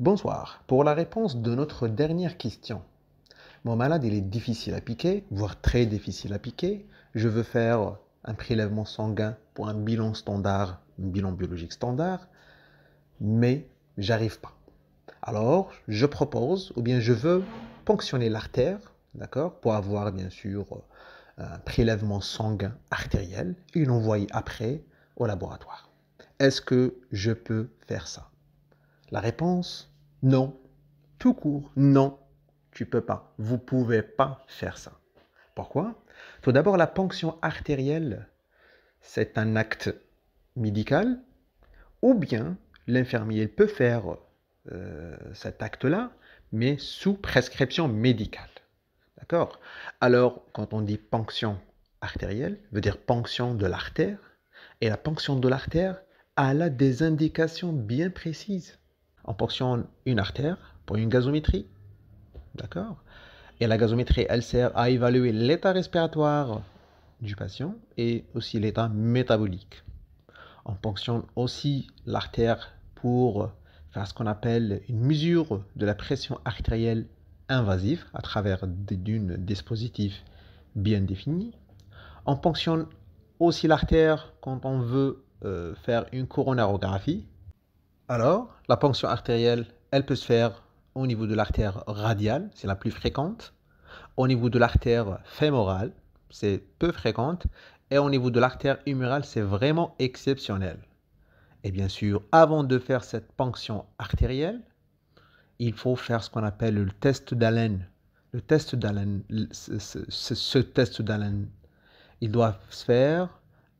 Bonsoir. Pour la réponse de notre dernière question. Mon malade, il est difficile à piquer, voire très difficile à piquer. Je veux faire un prélèvement sanguin pour un bilan standard, un bilan biologique standard, mais j'arrive pas. Alors, je propose, ou bien je veux ponctionner l'artère, d'accord, pour avoir bien sûr un prélèvement sanguin artériel et l'envoyer après au laboratoire. Est-ce que je peux faire ça La réponse non. Tout court. Non. Tu peux pas. Vous pouvez pas faire ça. Pourquoi Tout d'abord, la ponction artérielle, c'est un acte médical. Ou bien, l'infirmier peut faire euh, cet acte-là, mais sous prescription médicale. D'accord Alors, quand on dit ponction artérielle, veut dire ponction de l'artère. Et la ponction de l'artère, a des indications bien précises on ponctionne une artère pour une gazométrie. D'accord Et la gazométrie, elle sert à évaluer l'état respiratoire du patient et aussi l'état métabolique. On ponctionne aussi l'artère pour faire ce qu'on appelle une mesure de la pression artérielle invasive à travers d'un dispositif bien défini. On ponctionne aussi l'artère quand on veut euh, faire une coronarographie alors, la ponction artérielle, elle peut se faire au niveau de l'artère radiale, c'est la plus fréquente, au niveau de l'artère fémorale, c'est peu fréquente, et au niveau de l'artère humérale, c'est vraiment exceptionnel. Et bien sûr, avant de faire cette ponction artérielle, il faut faire ce qu'on appelle le test d'haleine. Le test d'haleine, ce, test d'haleine, il doit se faire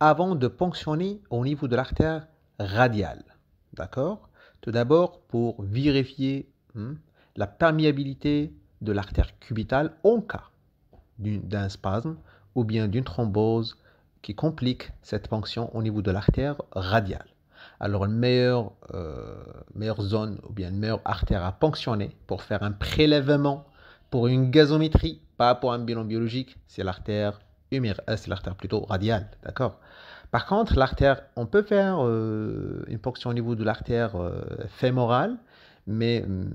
avant de ponctionner au niveau de l'artère radiale. D'accord Tout d'abord, pour vérifier hmm, la perméabilité de l'artère cubitale en cas d'un spasme ou bien d'une thrombose qui complique cette ponction au niveau de l'artère radiale. Alors, une meilleure, euh, meilleure zone ou bien une meilleure artère à ponctionner pour faire un prélèvement pour une gazométrie, pas pour un bilan biologique, c'est l'artère euh, c'est l'artère plutôt radiale, d'accord par contre, l'artère, on peut faire euh, une ponction au niveau de l'artère euh, fémorale, mais mm,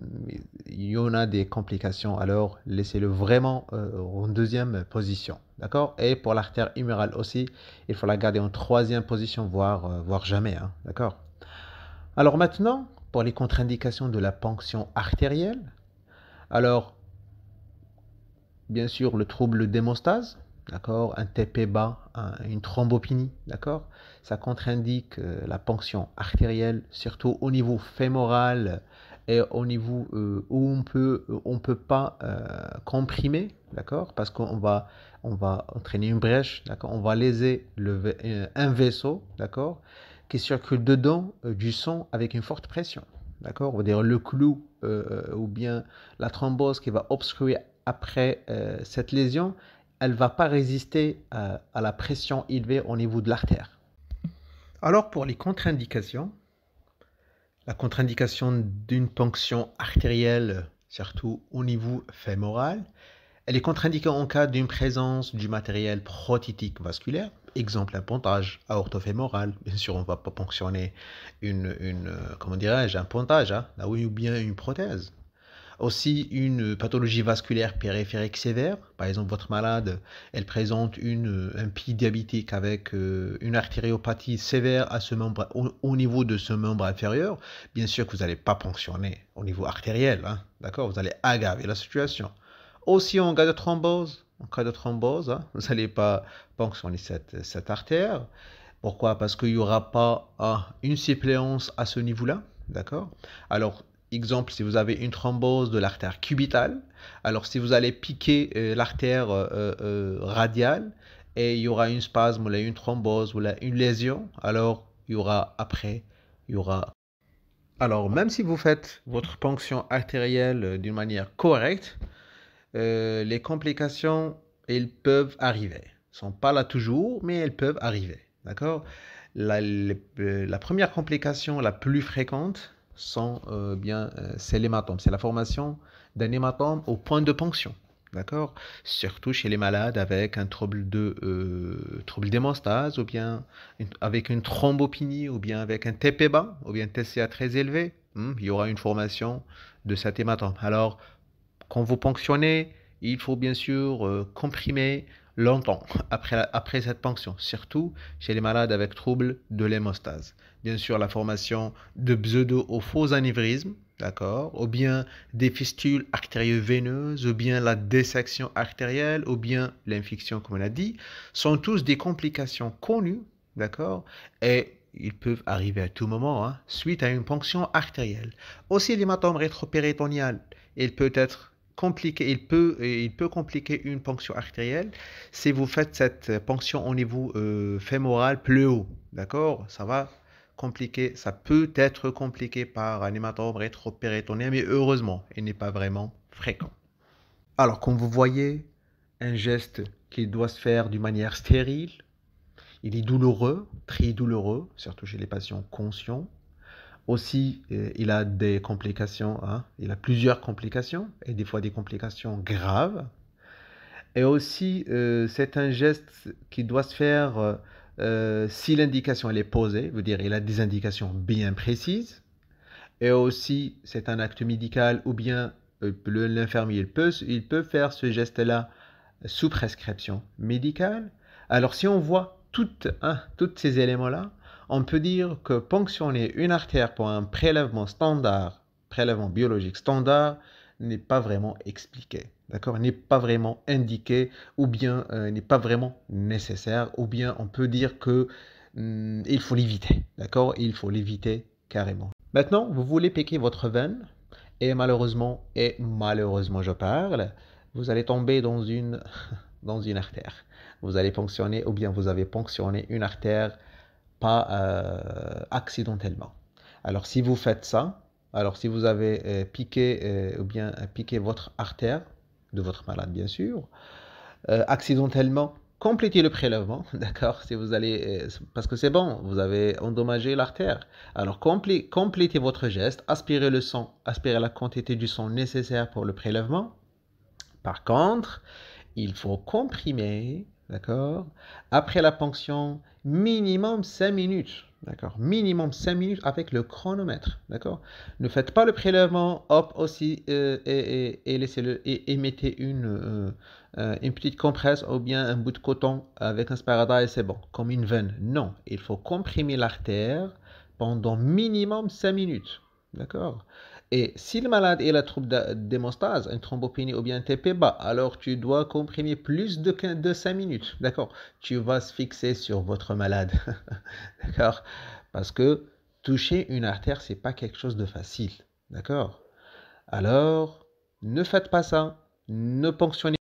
il y en a des complications. Alors, laissez-le vraiment euh, en deuxième position. D'accord Et pour l'artère humérale aussi, il faut la garder en troisième position, voire, voire jamais. Hein, d'accord Alors maintenant, pour les contre-indications de la ponction artérielle, alors, bien sûr, le trouble d'hémostase, d'accord Un TP bas, une thrombopénie d'accord Ça contre-indique euh, la ponction artérielle, surtout au niveau fémoral et au niveau euh, où on peut euh, on peut pas comprimer d'accord parce qu'on va on va entraîner une brèche d'accord on va léser le, un vaisseau d'accord qui circule dedans du sang avec une forte pression d'accord on va dire le clou ou bien la thrombose qui va obstruer après cette lésion elle va pas résister euh, à, la pression élevée au niveau de l'artère. Alors pour les contre-indications, la contre-indication d'une ponction artérielle, surtout au niveau fémoral, elle est contre-indiquée en cas d'une présence du matériel prothétique vasculaire, exemple un pontage aortofémoral. Bien sûr, on ne va pas ponctionner une, euh, comment un pontage, hein. ou bien une prothèse. Aussi, une pathologie vasculaire périphérique sévère, par exemple votre malade, elle présente une, un pied diabétique avec euh, une artériopathie sévère à ce membre, au, niveau de ce membre inférieur, bien sûr que vous n'allez pas ponctionner au niveau artériel, hein, d'accord Vous allez aggraver la situation. Aussi, en cas de thrombose, en cas de thrombose, hein, vous n'allez pas ponctionner cette, cette artère. Pourquoi Parce qu'il n'y aura pas ah, une suppléance à ce niveau-là, d'accord Alors, Exemple, si vous avez une thrombose de l'artère cubitale, alors si vous allez piquer euh, l'artère euh, euh, radiale et il y aura une spasme, ou une thrombose, ou une lésion, alors il y aura après, il y aura. Alors même si vous faites votre ponction artérielle d'une manière correcte, les complications, elles peuvent arriver. Elles ne sont pas là toujours, mais elles peuvent arriver. D'accord la, première complication la plus fréquente, sont euh, bien, euh, c'est l'hématome, c'est la formation d'un hématome au point de ponction. D'accord Surtout chez les malades avec un trouble de euh, trouble d'hémostase ou bien avec une thrombopénie ou bien avec un TP bas ou bien TCA très élevé, hmm, il y aura une formation de cet hématome. Alors, quand vous ponctionnez, il faut bien sûr comprimer longtemps après, après cette ponction, surtout chez les malades avec troubles de l'hémostase. Bien sûr, la formation de pseudo au faux anévrisme, d'accord, ou bien des fistules artério-veineuses, ou bien la dissection artérielle, ou bien l'infection, comme on a dit, sont tous des complications connues, d'accord, et ils peuvent arriver à tout moment hein, suite à une ponction artérielle. Aussi l'hématome rétropéritonéal, il peut être il peut, euh, il peut compliquer une ponction artérielle si vous faites cette ponction au niveau euh, fémoral plus haut. D'accord Ça va compliquer, ça peut être compliqué par un hématome rétropéritonien, mais heureusement, il n'est pas vraiment fréquent. Alors, comme vous voyez, un geste qui doit se faire d'une manière stérile, il est douloureux, très douloureux, surtout chez les patients conscients. Aussi, euh, il a des complications, hein? il a plusieurs complications, et des fois des complications graves. Et aussi, euh, c'est un geste qui doit se faire euh, si l'indication elle est posée, vous dire il a des indications bien précises. Et aussi, c'est un acte médical ou bien l'infirmier il peut, il peut faire ce geste-là sous prescription médicale. Alors si on voit toutes, hein, tous ces éléments-là, on peut dire que ponctionner une artère pour un prélèvement standard, prélèvement biologique standard, n'est pas vraiment expliqué, d'accord N'est pas vraiment indiqué, ou bien euh, n'est pas vraiment nécessaire, ou bien on peut dire que mm, il faut l'éviter, d'accord Il faut l'éviter carrément. Maintenant, vous voulez piquer votre veine, et malheureusement, et malheureusement je parle, vous allez tomber dans une, dans une artère. Vous allez ponctionner, ou bien vous avez ponctionné une artère pas euh, accidentellement. Alors si vous faites ça, alors si vous avez euh, piqué euh, ou bien piqué votre artère de votre malade bien sûr, accidentellement, complétez le prélèvement, d'accord Si vous allez, parce que c'est bon, vous avez endommagé l'artère. Alors complétez votre geste, aspirez le sang, aspirez la quantité du sang nécessaire pour le prélèvement. Par contre, il faut comprimer D'accord Après la ponction, minimum 5 minutes. D'accord Minimum 5 minutes avec le chronomètre. D'accord Ne faites pas le prélèvement, hop, aussi, euh, et, laissez-le, et, mettez une, euh, euh, une petite compresse ou bien un bout de coton avec un sparadrap et c'est bon, comme une veine. Non, il faut comprimer l'artère pendant minimum 5 minutes. D'accord et si le malade a la trouble d'hémostase, une thrombopénie ou bien un TP bas, alors tu dois comprimer plus de, 5 minutes. D'accord Tu vas se fixer sur votre malade. D'accord Parce que toucher une artère, c'est pas quelque chose de facile. D'accord Alors, ne faites pas ça. Ne ponctionnez